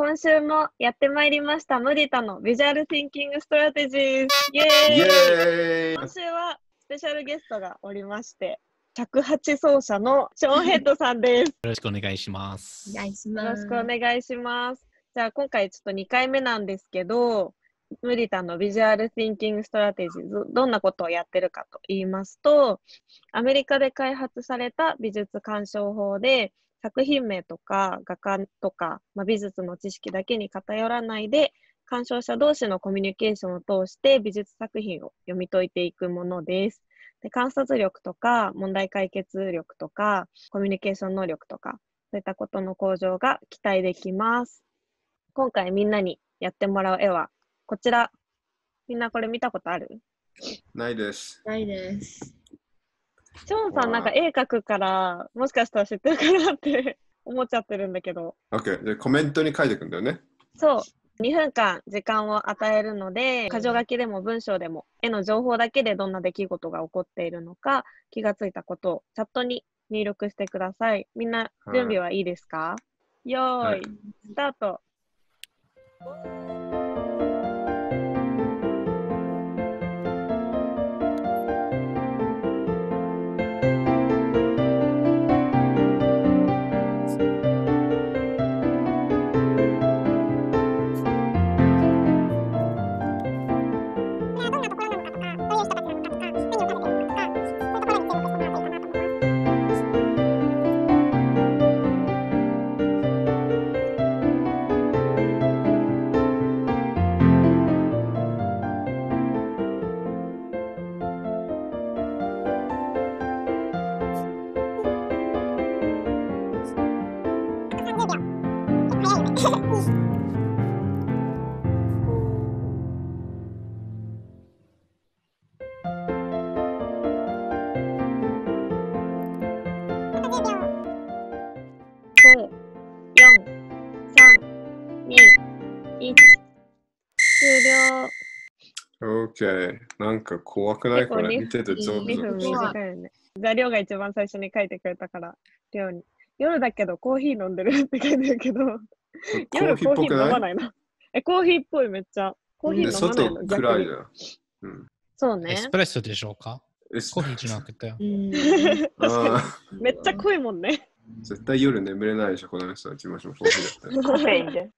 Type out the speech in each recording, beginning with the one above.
今週もやってまいりました、ム田タのビジュアルティンキングストラテジーイエーイ今週はスペシャルゲストがおりまして、尺八奏者のショーンヘッドさんです。よろしくお願いします。よろしくお願いします。じゃあ今回ちょっと2回目なんですけど、ムリタのビジュアル・ティンキング・ストラテジーどんなことをやってるかと言いますとアメリカで開発された美術鑑賞法で作品名とか画家とか、まあ、美術の知識だけに偏らないで、鑑賞者同士のコミュニケーションを通して美術作品を読み解いていくものです。で観察力とか問題解決力とかコミュニケーション能力とかそういったことの向上が期待できます。今回みんなにやってもらう絵はこちら。みんなこれ見たことあるないです。ないです。ショーンさんなんか絵描くから、もしかしたら知ってるかなって 思っちゃってるんだけど。OK。で、コメントに書いていくんだよね。そう。2分間時間を与えるので、箇条書きでも文章でも、絵の情報だけでどんな出来事が起こっているのか、気がついたことをチャットに入力してください。みんな準備はいいですか、はい、よーい、はい、スタート。OK。なんか怖くないこれ見ててゾクゾクしる。よね。じゃあ、が一番最初に書いてくれたから、りょに。夜だけどコーヒー飲んでるって書いてるけど、夜コーヒー飲まないな。え、コーヒーっぽいめっちゃ。コーヒー飲まないの、ね、暗いじゃん。うん、そうね。エスプレッソでしょうかエスプレッソ。めっちゃ濃いもんね。絶対夜眠れないでしょ、この人たち。もしもコーヒーだったら。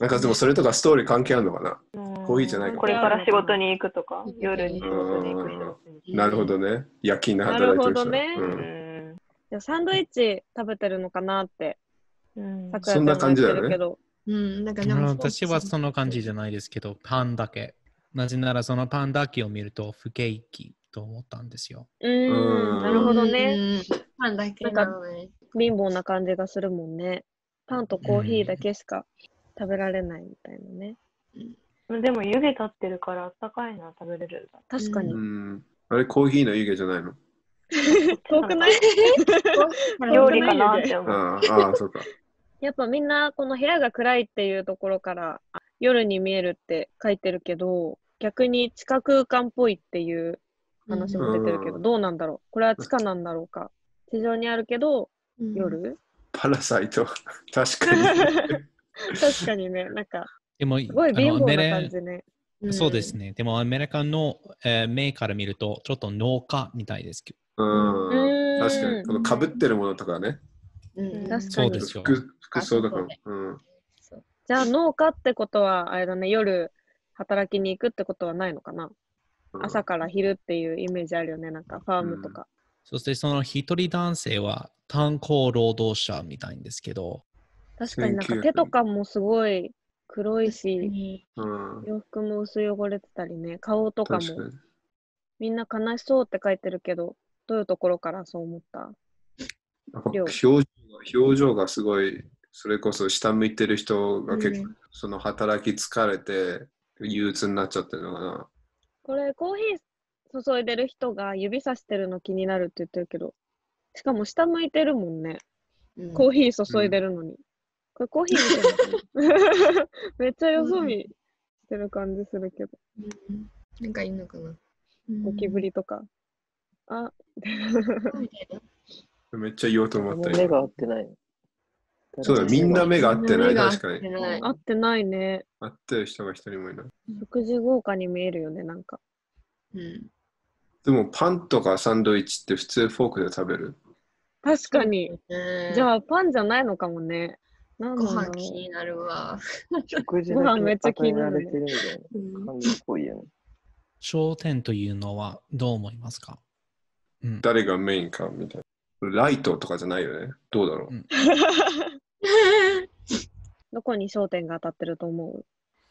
なんかでもそれとかストーリー関係あるのかなコーヒーじゃないかこれから仕事に行くとか、夜に仕事に行くなるほどね。夜勤な働いてる人。なるほどね。うん、サンドイッチ食べてるのかなって。うん、そんな感じだよね。うん、なんか私はその感じじゃないですけど、パンだけ。なぜならそのパンだけを見ると不景気と思ったんですよ。うん、なるほどね。パンだけなんか貧乏な感じがするもんね。パンとコーヒーだけしか。うん食べられないみたいなね。うん、でも湯気立ってるからあったかいのは食べれる確かに。うんあれコーヒーの湯気じゃないの 遠くない 料理かなって思う。ああ、そうか。やっぱみんなこの部屋が暗いっていうところから夜に見えるって書いてるけど逆に地下空間っぽいっていう話も出てるけど、うん、どうなんだろうこれは地下なんだろうか地上にあるけど、うん、夜パラサイト確かに 確かにね、なんか、でもすごい貧乏な感じね。そうですね。でも、アメリカの、えー、目から見ると、ちょっと農家みたいですけど。うん。確かに。このかぶってるものとかね。うん、確かに。そうですよ。服服装とかも。うん、じゃあ、農家ってことは、あれだね、夜働きに行くってことはないのかな、うん、朝から昼っていうイメージあるよね、なんかファームとか。うん、そして、その一人男性は炭鉱労働者みたいんですけど、確かになんか手とかもすごい黒いし、うん、洋服も薄汚れてたりね、顔とかも。みんな悲しそうって書いてるけど、どういうところからそう思った表情表情がすごい、それこそ下向いてる人が結構、うん、その働き疲れて憂鬱になっちゃってるのかな。これ、コーヒー注いでる人が指さしてるの気になるって言ってるけど、しかも下向いてるもんね。うん、コーヒー注いでるのに。うんこれコーヒーみたいな。めっちゃよそ見してる感じするけど。なんかいいのかな。ゴキブリとか。あめっちゃ言おうと思ったよ。目が合ってない。そうだ、みんな目が合ってない、確かに。合ってないね。合ってる人が一人もいない。食事豪華に見えるよね、なんか。うん。でも、パンとかサンドイッチって普通フォークで食べる確かに。じゃあ、パンじゃないのかもね。ご飯気になるわ。食事だけ与えられてるわ。たい感じっぽいよね。焦点というのはどう思いますか、うん、誰がメインかみたいな。ライトとかじゃないよね。どうだろう。うん、どこに焦点が当たってると思う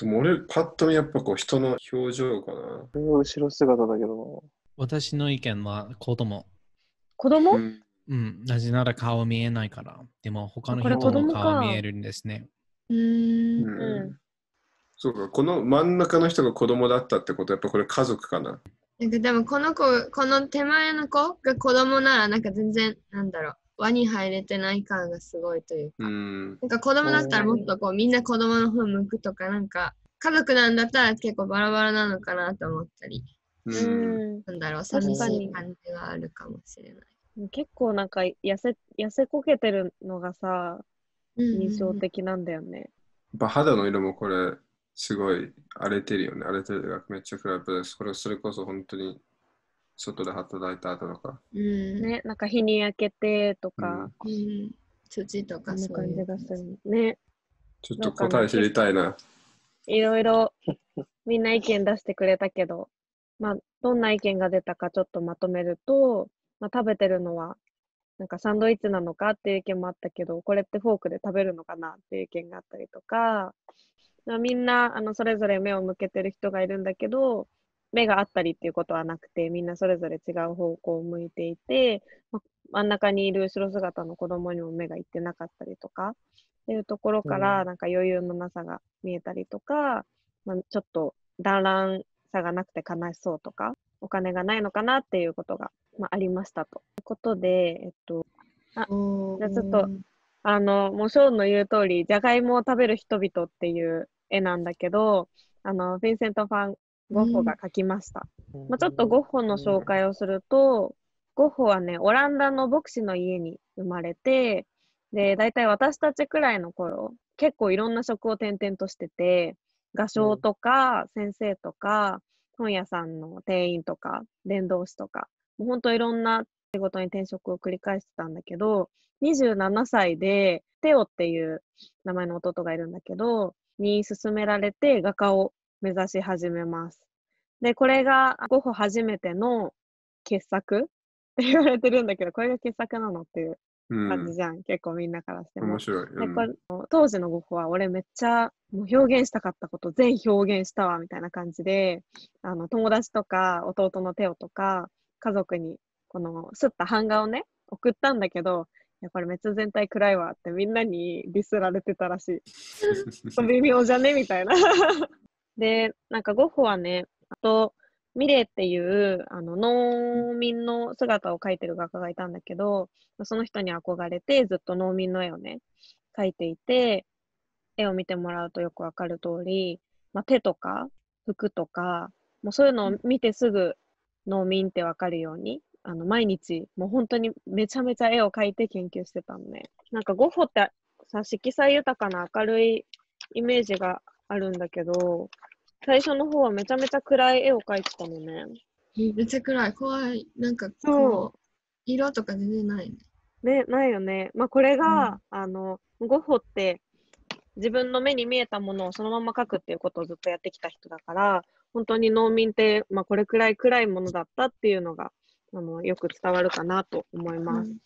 でも俺、パッと見やっぱこう人の表情かな。後ろ姿だけど私の意見は子供。子供、うん、うん、なぜなら顔見えないから。でも他の人の顔見えるんですね。うんうん、そうか、この真ん中の人が子供だったってことはやっぱこれ家族かな。なんかでもこの子、この手前の子が子供ならなんか全然なんだろう。輪に入れてない感がすごいというか、うん、なんか子供だったらもっとこうみんな子供の方向くとかなんか家族なんだったら結構バラバラなのかなと思ったり、うん、なんだろう寂しい感じがあるかもしれない。結構なんか痩せ痩せこけてるのがさ、印象的なんだよね。やっぱ肌の色もこれ、すごい荒れてるよね。荒れてるがめっちゃ暗いです。これそれこそ本当に外で働いた後とか。うん、ね、なんか日に焼けてとか。うん、土とかそういう感じがする。ね。ちょっと答え知りたいな。ないろいろみんな意見出してくれたけど、まあ、どんな意見が出たかちょっとまとめると、まあ、食べてるのはなんかサンドイッチなのかっていう意見もあったけど、これってフォークで食べるのかなっていう意見があったりとか、まあ、みんなあのそれぞれ目を向けてる人がいるんだけど、目があったりっていうことはなくて、みんなそれぞれ違う方向を向いていて、まあ、真ん中にいる後ろ姿の子供にも目がいってなかったりとか、っていうところから、なんか余裕のなさが見えたりとか、まあ、ちょっと団らんさがなくて悲しそうとか、お金がないのかなっていうことがまあ、ありましたと。ということで、えっと、あ、じゃあちょっと、あの、もうショーンの言う通り、じゃがいもを食べる人々っていう絵なんだけど、あの、ヴィンセント・ファン・ゴッホが描きました。まあ、ちょっとゴッホの紹介をすると、ゴッホはね、オランダの牧師の家に生まれて、で、大体私たちくらいの頃、結構いろんな職を転々としてて、画商とか、先生とか、本屋さんの店員とか、伝道師とか、もう本当いろんな仕事に転職を繰り返してたんだけど、27歳で、テオっていう名前の弟がいるんだけど、に勧められて画家を目指し始めます。で、これがゴッホ初めての傑作 って言われてるんだけど、これが傑作なのっていう感じじゃん、うん、結構みんなからしても。面白い、うん、でこ当時のゴッホは俺めっちゃもう表現したかったこと全表現したわみたいな感じであの友達とか弟のテオとか家族に、この、すった版画をね、送ったんだけど、いや、これめっちゃ全体暗いわってみんなにディスられてたらしい。微妙じゃねみたいな で、なんかゴッホはね、あと、ミレーっていうあの農民の姿を描いてる画家がいたんだけど、その人に憧れてずっと農民の絵をね、描いていて、絵を見てもらうとよくわかる通り、まあ、手とか服とか、もうそういうのを見てすぐ農民ってわかるように、あの、毎日、もう本当にめちゃめちゃ絵を描いて研究してたのね。なんかゴッホってさ、色彩豊かな明るいイメージがあるんだけど、最初の方はめちゃめちゃ暗い絵を描いてたのね。めっちゃ暗い。怖い。なんかこう、色とか全然ないね。ね、ないよね。まあ、これが、うん、あの、ゴッホって自分の目に見えたものをそのまま描くっていうことをずっとやってきた人だから、本当に農民って、まあ、これくらい暗いものだったっていうのがあのよく伝わるかなと思います。うん、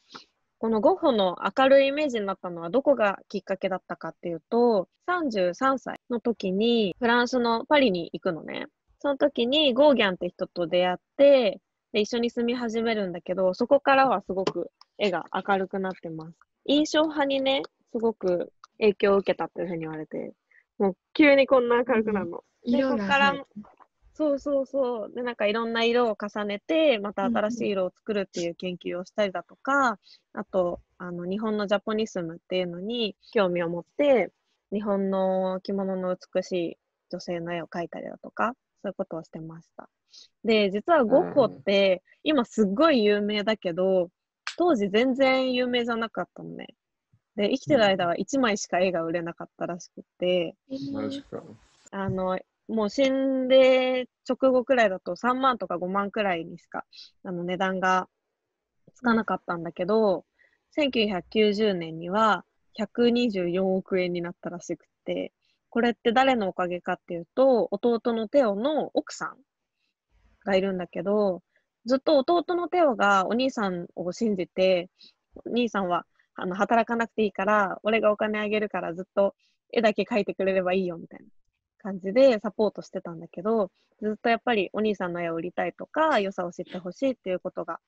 このゴッホの明るいイメージになったのはどこがきっかけだったかっていうと33歳の時にフランスのパリに行くのね。その時にゴーギャンって人と出会ってで一緒に住み始めるんだけどそこからはすごく絵が明るくなってます。印象派にねすごく影響を受けたっていうふうに言われてもう急にこんな明るくなるの。うん、でそこからそうそうそう。で、なんかいろんな色を重ねて、また新しい色を作るっていう研究をしたりだとか、あと、あの、日本のジャポニスムっていうのに興味を持って、日本の着物の美しい女性の絵を描いたりだとか、そういうことをしてました。で、実はゴッホって、今すっごい有名だけど、当時全然有名じゃなかったのね。で、生きてる間は1枚しか絵が売れなかったらしくて、あの、もう死んで直後くらいだと3万とか5万くらいにしか、あの値段がつかなかったんだけど、1990年には124億円になったらしくて、これって誰のおかげかっていうと、弟のテオの奥さんがいるんだけど、ずっと弟のテオがお兄さんを信じて、お兄さんはあの働かなくていいから、俺がお金あげるからずっと絵だけ描いてくれればいいよみたいな。感じでサポートしてたんだけど、ずっとやっぱりお兄さんの絵を売りたいとか、良さを知ってほしいっていうことが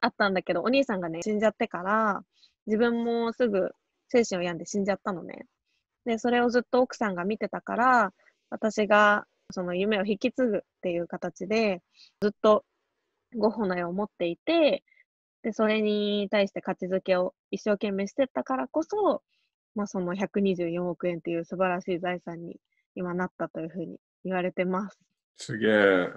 あったんだけど、お兄さんがね、死んじゃってから、自分もすぐ精神を病んで死んじゃったのね。で、それをずっと奥さんが見てたから、私がその夢を引き継ぐっていう形で、ずっとゴッホの絵を持っていて、で、それに対して価値づけを一生懸命してったからこそ、まあ、その124億円っていう素晴らしい財産に今なったというふうに言われてます。すげえ。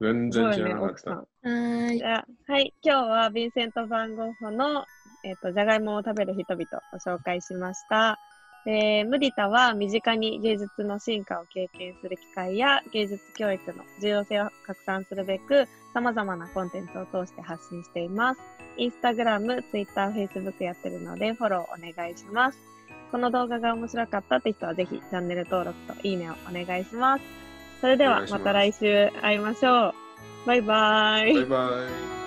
全然知らなかった。ね、はいはい、今日はヴィンセント・バン・ゴッホの、えーと「じゃがいもを食べる人々」を紹介しました。えー、ムディタは身近に芸術の進化を経験する機会や芸術教育の重要性を拡散するべく様々なコンテンツを通して発信しています。インスタグラム、ツイッター、フェイスブックやってるのでフォローお願いします。この動画が面白かったって人はぜひチャンネル登録といいねをお願いします。それではまた来週会いましょう。バイバイ。バイバイ